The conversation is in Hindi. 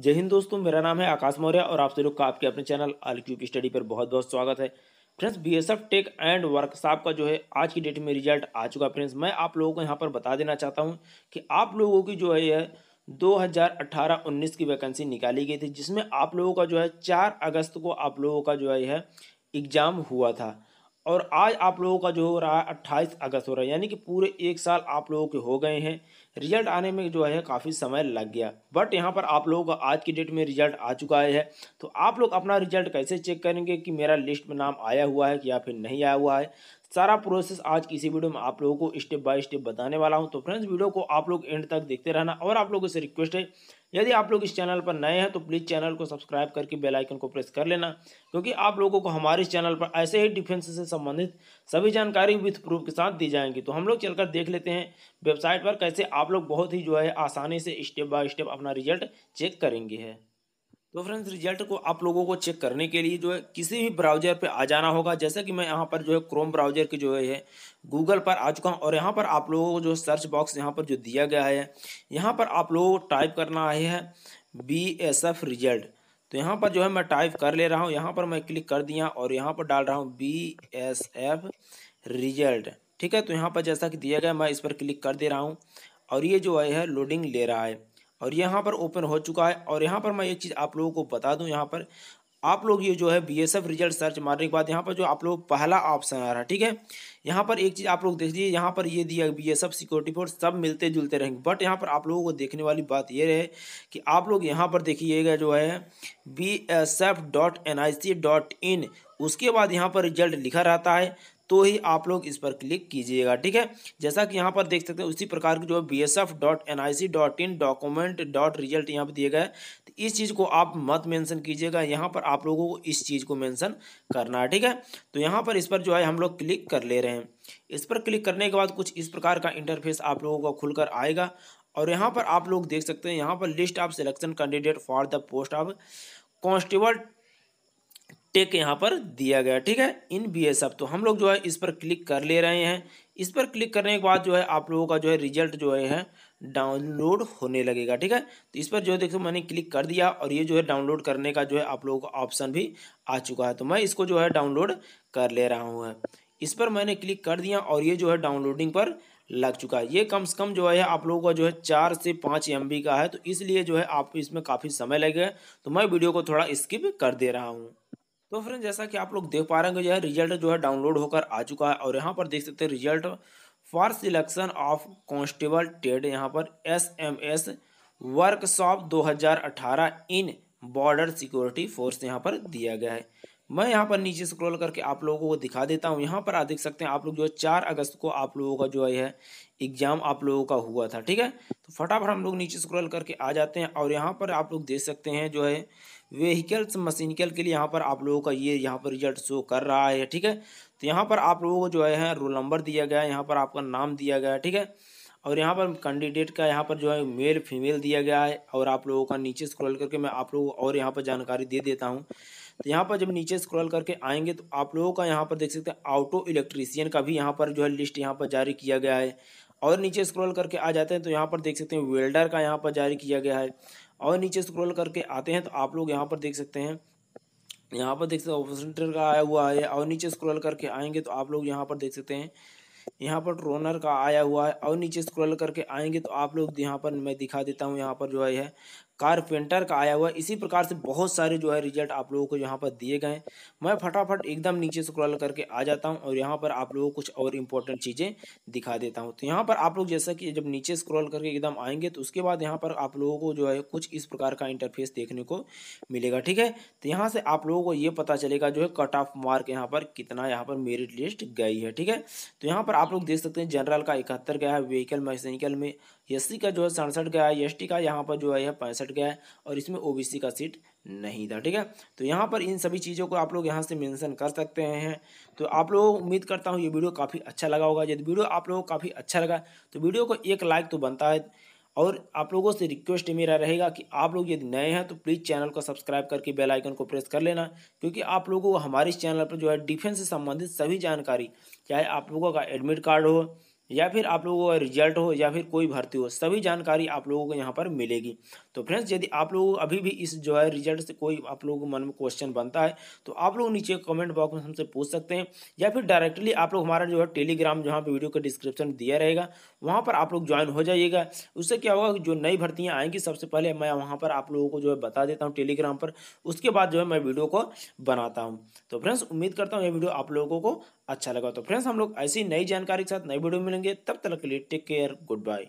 जय हिंद दोस्तों मेरा नाम है आकाश मौर्य और आप सभी लोग का आपके अपने चैनल आल क्यूब स्टडी पर बहुत बहुत स्वागत है friends B S F tech and workshop का जो है आज की डेट में रिजल्ट आ चुका है फ्रेंड्स मैं आप लोगों को यहाँ पर बता देना चाहता हूँ कि आप लोगों की जो है यह अट्ठारह उन्नीस की वैकेंसी निकाली गई थी जिसमें आप लोगों का जो है चार अगस्त को आप लोगों का जो है यह एग्ज़ाम हुआ था और आज आप लोगों का जो हो रहा है अट्ठाईस अगस्त हो रहा है यानी कि पूरे एक साल आप लोगों के हो गए हैं रिजल्ट आने में जो है काफ़ी समय लग गया बट यहाँ पर आप लोगों का आज की डेट में रिजल्ट आ चुका है तो आप लोग अपना रिजल्ट कैसे चेक करेंगे कि मेरा लिस्ट में नाम आया हुआ है कि या फिर नहीं आया हुआ है सारा प्रोसेस आज की इसी वीडियो में आप लोगों को स्टेप बाय स्टेप बताने वाला हूं तो फ्रेंड्स वीडियो को आप लोग एंड तक देखते रहना और आप लोगों से रिक्वेस्ट है यदि आप लोग इस चैनल पर नए हैं तो प्लीज़ चैनल को सब्सक्राइब करके बेल आइकन को प्रेस कर लेना क्योंकि आप लोगों को हमारे इस चैनल पर ऐसे ही डिफेंस से संबंधित सभी जानकारी विथ प्रूफ के साथ दी जाएंगी तो हम लोग चलकर देख लेते हैं वेबसाइट पर कैसे आप आप लोग बहुत ही जो है आसानी से स्टेप बाय स्टेप अपना रिजल्ट चेक करेंगे है तो फ्रेंड्स रिजल्ट को आप लोगों को चेक करने के लिए जो है किसी भी ब्राउज़र पे आ जाना होगा जैसा कि मैं यहाँ पर जो है क्रोम ब्राउज़र की जो है गूगल पर आ चुका हूँ और यहाँ पर आप लोगों को जो सर्च बॉक्स यहाँ पर जो दिया गया है यहाँ पर आप लोगों को टाइप करना है बी एस एफ रिजल्ट तो यहाँ पर जो है मैं टाइप कर ले रहा हूँ यहाँ पर मैं क्लिक कर दिया और यहाँ पर डाल रहा हूँ बी एस एफ रिजल्ट ठीक है तो यहाँ पर जैसा कि दिया गया मैं इस पर क्लिक कर दे रहा हूँ और ये जो है लोडिंग ले रहा है और यहाँ पर ओपन हो चुका है और यहाँ पर मैं एक चीज़ आप लोगों को बता दूँ यहाँ पर आप लोग ये जो है B S F result search मारने के बाद यहाँ पर जो आप लोग पहला ऑप्शन आ रहा है ठीक है यहाँ पर एक चीज़ आप लोग देख लीजिए यहाँ पर ये दिया B S F security force सब मिलते जुलते रहेंगे बट यहाँ पर आप लोगों को देखने वाली बात ये रहे कि आप लोग यहाँ पर देखिएगा जो है B S F dot N I C dot in उसके बाद यहाँ पर रिजल्ट लिखा रहता है तो ही आप लोग इस पर क्लिक कीजिएगा ठीक है जैसा कि यहाँ पर देख सकते हैं उसी प्रकार की जो है B S F dot N I C dot in document dot result यहाँ पर दिए गए तो इस चीज़ को आप मत मेंशन कीजिएगा यहाँ पर आप लोगों को इस चीज़ को मेंशन करना है ठीक है तो यहाँ पर इस पर जो है हम लोग क्लिक कर ले रहे हैं इस पर क्लिक करने के बाद कुछ इस प्रकार का इंटरफेस आप लोगों का खुलकर आएगा और यहाँ पर आप लोग देख सकते हैं यहाँ पर list of selection candidate for the post of constable tech यहाँ पर दिया गया ठीक है इन बी एस एफ तो हम लोग जो है इस पर क्लिक कर ले रहे हैं इस पर क्लिक करने के बाद जो है आप लोगों का जो है रिजल्ट जो है डाउनलोड होने लगेगा ठीक है तो इस पर जो है देखो मैंने क्लिक कर दिया और ये जो है डाउनलोड करने का जो है आप लोगों का ऑप्शन भी आ चुका है तो मैं इसको जो है डाउनलोड कर ले रहा हूँ इस पर मैंने क्लिक कर दिया और ये जो है डाउनलोडिंग पर लग चुका है ये कम से कम जो है आप लोगों का जो है चार से पाँच एम का है तो इसलिए जो है आप इसमें काफ़ी समय लगेगा तो मैं वीडियो को थोड़ा स्किप कर दे रहा हूँ तो फ्रेंड जैसा कि आप लोग देख पा रहे हैं जो है रिजल्ट जो है डाउनलोड होकर आ चुका है और यहाँ पर देख सकते हैं result for selection of constable टेड यहाँ पर S M S workshop 2018 in border security force यहाँ पर दिया गया है मैं यहाँ पर नीचे स्क्रॉल करके आप लोगों को दिखा देता हूँ यहाँ पर आप देख सकते हैं आप लोग जो है चार अगस्त को आप लोगों का जो है एग्जाम आप लोगों का हुआ था ठीक है तो फटाफट हम लोग नीचे स्क्रॉल करके आ जाते हैं और यहाँ पर आप लोग देख सकते हैं जो है वेहीकल्स मशीनिकल के लिए यहाँ पर आप लोगों का ये यहाँ पर रिजल्ट शो कर रहा है ठीक है तो यहाँ पर आप लोगों को जो है रोल नंबर दिया गया है यहाँ पर आपका नाम दिया गया है ठीक है और यहाँ पर कैंडिडेट का यहाँ पर जो है मेल फीमेल दिया गया है और आप लोगों का नीचे स्क्रॉल करके मैं आप लोगों को और यहाँ पर जानकारी दे देता हूँ तो यहाँ पर जब नीचे स्क्रॉल करके आएंगे तो आप लोगों का यहाँ पर देख सकते हैं ऑटो इलेक्ट्रीसियन का भी यहाँ पर जो है लिस्ट यहाँ पर जारी किया गया है और नीचे स्क्रॉल करके आ जाते हैं तो यहाँ पर देख सकते हैं वेल्डर का यहाँ पर जारी किया गया है और नीचे स्क्रॉल करके आते हैं तो आप लोग यहाँ पर देख सकते हैं यहाँ पर देख सकते हैं ऑपरेटर का आया हुआ है और नीचे स्क्रॉल करके आएंगे तो आप लोग यहाँ पर देख सकते हैं यहाँ पर ट्रोनर का आया हुआ है और नीचे स्क्रॉल करके आएंगे तो आप लोग यहाँ पर मैं दिखा देता हूँ यहाँ पर जो है कारपेंटर का आया हुआ इसी प्रकार से बहुत सारे जो है रिजल्ट आप लोगों को यहाँ पर दिए गए मैं फटाफट एकदम नीचे स्क्रॉल करके आ जाता हूँ और यहाँ पर आप लोगों को कुछ और इम्पोर्टेंट चीज़ें दिखा देता हूँ तो यहाँ पर आप लोग जैसा कि जब नीचे स्क्रॉल करके एकदम आएंगे तो उसके बाद यहाँ पर आप लोगों को जो है कुछ इस प्रकार का इंटरफेस देखने को मिलेगा ठीक है तो यहाँ से आप लोगों को ये पता चलेगा जो है कट ऑफ मार्क यहाँ पर कितना यहाँ पर मेरिट लिस्ट गई है ठीक है तो यहाँ पर आप लोग देख सकते हैं जनरल का इकहत्तर गया है व्हीकल मैकेनिकल में एस का जो है सड़सठ गया है एस का यहाँ पर जो है पैंसठ कट गया है और इसमें ओबीसी का सीट नहीं था ठीक है तो यहाँ पर इन सभी चीज़ों को आप लोग यहाँ से मेंशन कर सकते हैं तो आप लोगों को उम्मीद करता हूँ ये वीडियो काफ़ी अच्छा लगा होगा यदि वीडियो आप लोगों को काफ़ी अच्छा लगा तो वीडियो को एक लाइक तो बनता है और आप लोगों से रिक्वेस्ट मेरा रहेगा कि आप लोग यदि नए हैं तो प्लीज़ चैनल को सब्सक्राइब करके बेल आइकन को प्रेस कर लेना क्योंकि आप लोगों को हमारे चैनल पर जो है डिफेंस से संबंधित सभी जानकारी चाहे आप लोगों का एडमिट कार्ड हो या फिर आप लोगों का रिजल्ट हो या फिर कोई भर्ती हो सभी जानकारी आप लोगों को यहाँ पर मिलेगी तो फ्रेंड्स यदि आप लोगों को अभी भी इस जो है रिजल्ट से कोई आप लोगों के मन में क्वेश्चन बनता है तो आप लोग नीचे कमेंट बॉक्स में हमसे पूछ सकते हैं या फिर डायरेक्टली आप लोग हमारा जो है टेलीग्राम जहाँ पर वीडियो का डिस्क्रिप्शन दिया रहेगा वहाँ पर आप लोग ज्वाइन हो जाइएगा उससे क्या होगा जो नई भर्तियाँ आएंगी सबसे पहले मैं वहाँ पर आप लोगों को जो है बता देता हूँ टेलीग्राम पर उसके बाद जो है मैं वीडियो को बनाता हूँ तो फ्रेंड्स उम्मीद करता हूँ ये वीडियो आप लोगों को अच्छा लगा तो फ्रेंड्स हम लोग ऐसी नई जानकारी के साथ नई वीडियो मिलेंगे तब तक के लिए टेक केयर गुड बाय